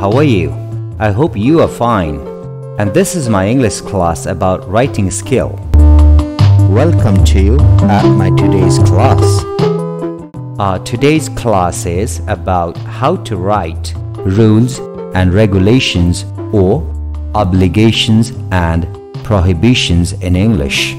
how are you? I hope you are fine. And this is my English class about writing skill. Welcome to you at my today's class. Uh, today's class is about how to write rules and regulations or obligations and prohibitions in English.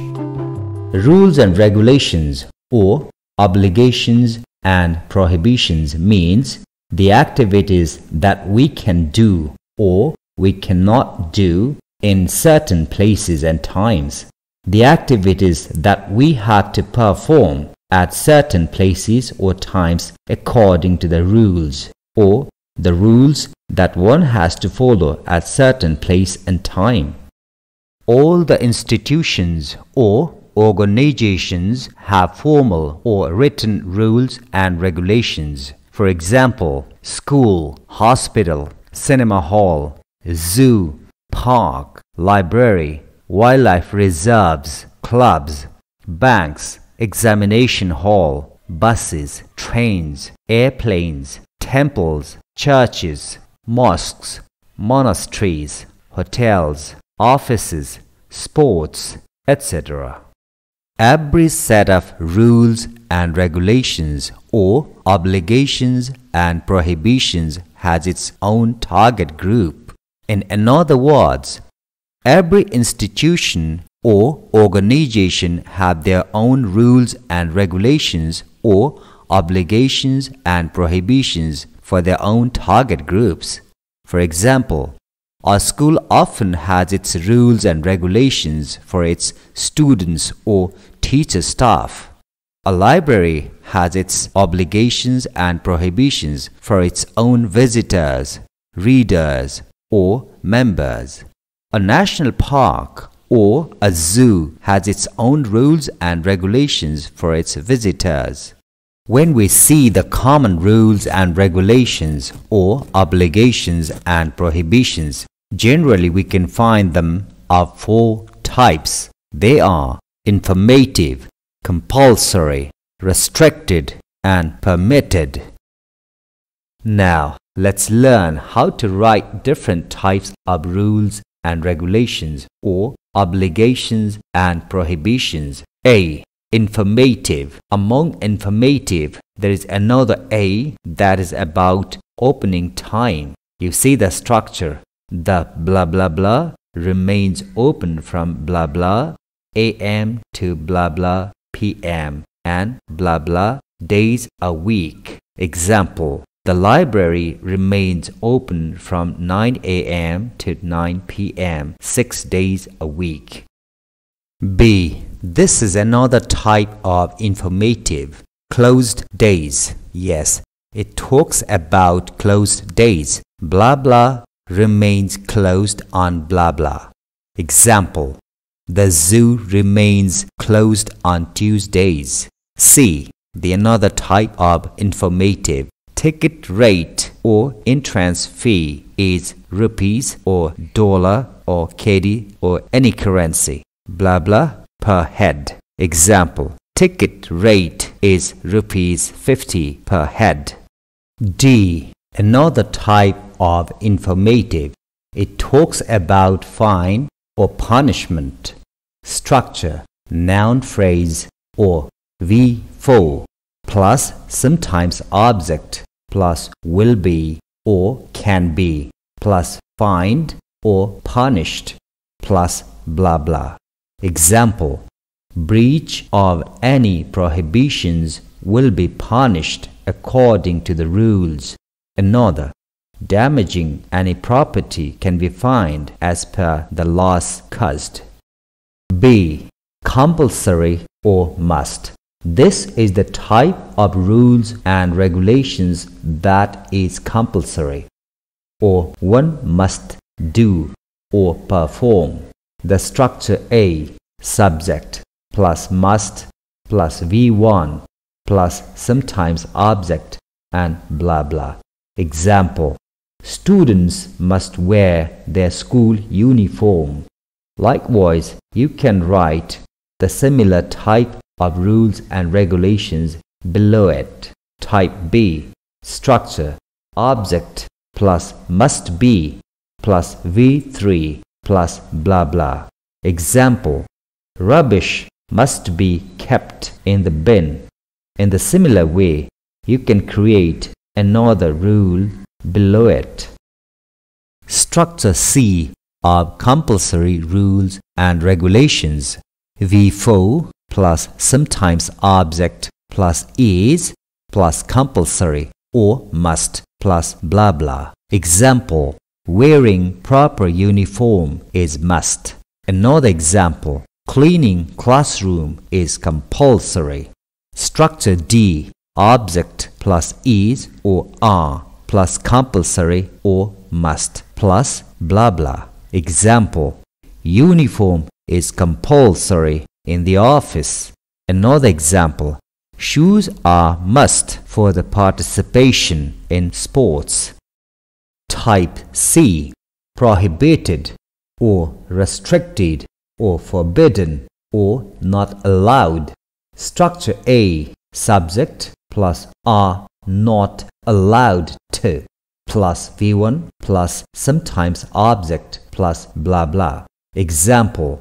Rules and regulations or obligations and prohibitions means the activities that we can do or we cannot do in certain places and times, the activities that we had to perform at certain places or times according to the rules, or the rules that one has to follow at certain place and time. All the institutions or organizations have formal or written rules and regulations for example, school, hospital, cinema hall, zoo, park, library, wildlife reserves, clubs, banks, examination hall, buses, trains, airplanes, temples, churches, mosques, monasteries, hotels, offices, sports, etc. Every set of rules and regulations or obligations and prohibitions has its own target group. In other words, every institution or organization have their own rules and regulations or obligations and prohibitions for their own target groups. For example, a school often has its rules and regulations for its students or teacher staff. A library has its obligations and prohibitions for its own visitors, readers, or members. A national park or a zoo has its own rules and regulations for its visitors. When we see the common rules and regulations or obligations and prohibitions, generally we can find them of four types. They are informative, compulsory, restricted, and permitted. Now, let's learn how to write different types of rules and regulations or obligations and prohibitions. A. Informative. Among informative, there is another A that is about opening time. You see the structure. The blah blah blah remains open from blah blah am to blah blah p.m. and blah blah days a week. Example, the library remains open from 9 a.m. to 9 p.m. 6 days a week. B. This is another type of informative. Closed days. Yes, it talks about closed days. Blah blah remains closed on blah blah. Example the zoo remains closed on Tuesdays. C. The another type of informative. Ticket rate or entrance fee is rupees or dollar or KD or any currency. Blah blah per head. Example Ticket rate is rupees 50 per head. D. Another type of informative. It talks about fine or punishment structure, noun phrase, or V4, plus sometimes object, plus will be or can be, plus find or punished, plus blah blah. Example Breach of any prohibitions will be punished according to the rules. Another Damaging any property can be fined as per the loss caused. B. Compulsory or must. This is the type of rules and regulations that is compulsory or one must do or perform. The structure A subject plus must plus V1 plus sometimes object and blah blah. Example Students must wear their school uniform. Likewise, you can write the similar type of rules and regulations below it. Type B Structure Object plus must be plus V3 plus blah blah. Example Rubbish must be kept in the bin. In the similar way, you can create another rule below it. Structure C of compulsory rules and regulations V4 plus sometimes object plus is plus compulsory or must plus blah blah. Example Wearing proper uniform is must. Another example Cleaning classroom is compulsory. Structure D object plus is or are plus compulsory or must plus blah blah. Example Uniform is compulsory in the office. Another example Shoes are must for the participation in sports. Type C Prohibited or restricted or forbidden or not allowed. Structure A subject plus are not allowed to plus V1 plus sometimes object plus blah blah. Example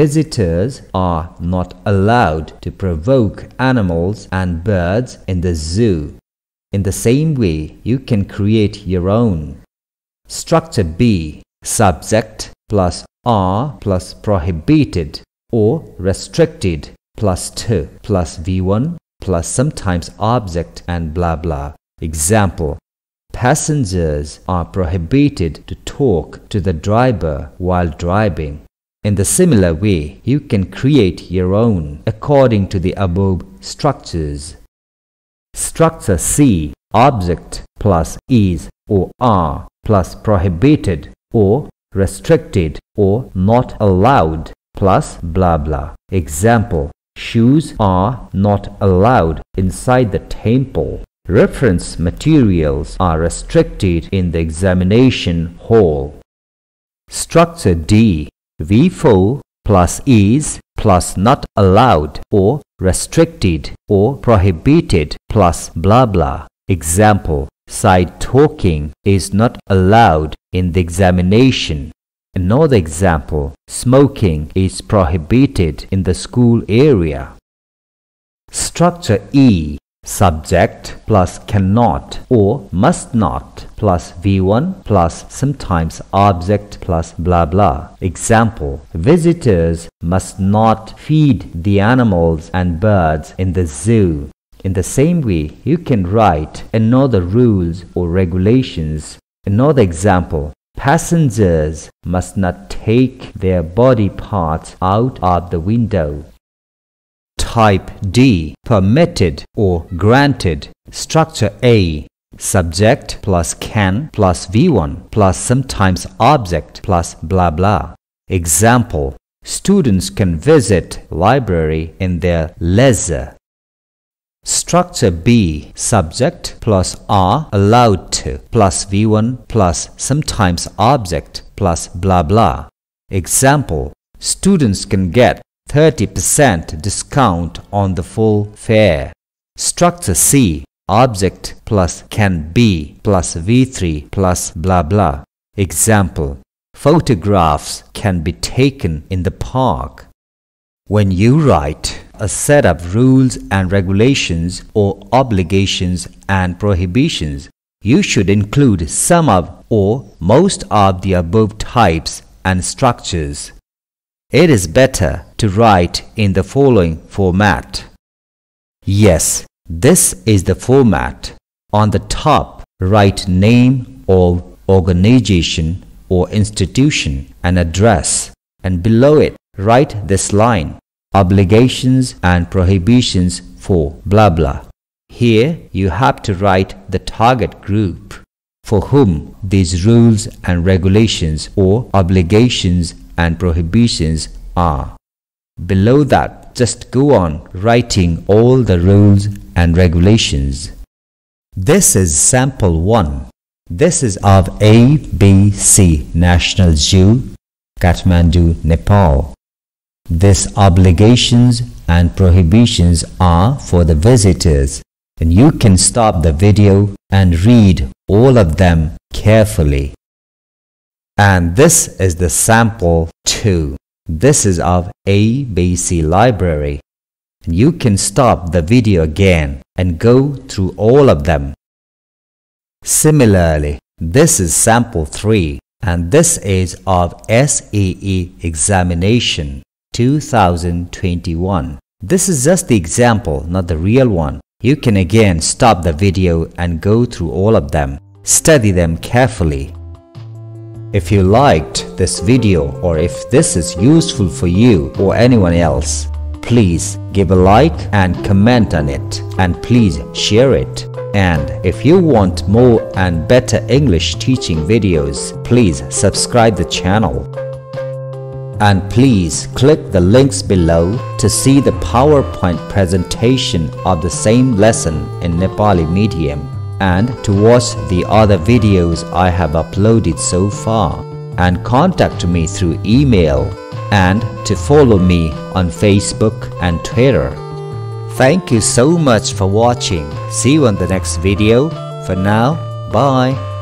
Visitors are not allowed to provoke animals and birds in the zoo. In the same way, you can create your own. Structure B Subject plus are plus prohibited or restricted plus 2 plus V1 plus sometimes object and blah blah. Example Passengers are prohibited to talk to the driver while driving. In the similar way, you can create your own according to the above structures. Structure C Object plus is or are plus prohibited or restricted or not allowed plus blah blah. Example Shoes are not allowed inside the temple. Reference materials are restricted in the examination hall. Structure D V4 plus is plus not allowed or restricted or prohibited plus blah blah. Example, side talking is not allowed in the examination. Another example, smoking is prohibited in the school area. Structure E subject plus cannot or must not plus V1 plus sometimes object plus blah blah. Example, visitors must not feed the animals and birds in the zoo. In the same way, you can write another rules or regulations. Another example, passengers must not take their body parts out of the window type D, permitted or granted, structure A, subject plus can plus V1 plus sometimes object plus blah blah. Example, students can visit library in their leisure. Structure B, subject plus are allowed to plus V1 plus sometimes object plus blah blah. Example, students can get 30% discount on the full fare. Structure C object plus can be plus v3 plus blah blah. Example Photographs can be taken in the park. When you write a set of rules and regulations or obligations and prohibitions, you should include some of or most of the above types and structures. It is better to write in the following format. Yes, this is the format. On the top, write name of organization or institution and address, and below it, write this line obligations and prohibitions for blah blah. Here you have to write the target group for whom these rules and regulations or obligations and prohibitions are. Below that, just go on writing all the rules and regulations. This is sample 1. This is of ABC National Zoo, Kathmandu, Nepal. This obligations and prohibitions are for the visitors and you can stop the video and read all of them carefully. And this is the sample 2. This is of ABC library. You can stop the video again and go through all of them. Similarly, this is sample 3 and this is of SAE examination 2021. This is just the example, not the real one. You can again stop the video and go through all of them. Study them carefully. If you liked this video or if this is useful for you or anyone else, please give a like and comment on it and please share it. And if you want more and better English teaching videos, please subscribe the channel. And please click the links below to see the PowerPoint presentation of the same lesson in Nepali medium and to watch the other videos I have uploaded so far and contact me through email and to follow me on Facebook and Twitter. Thank you so much for watching. See you on the next video. For now, bye.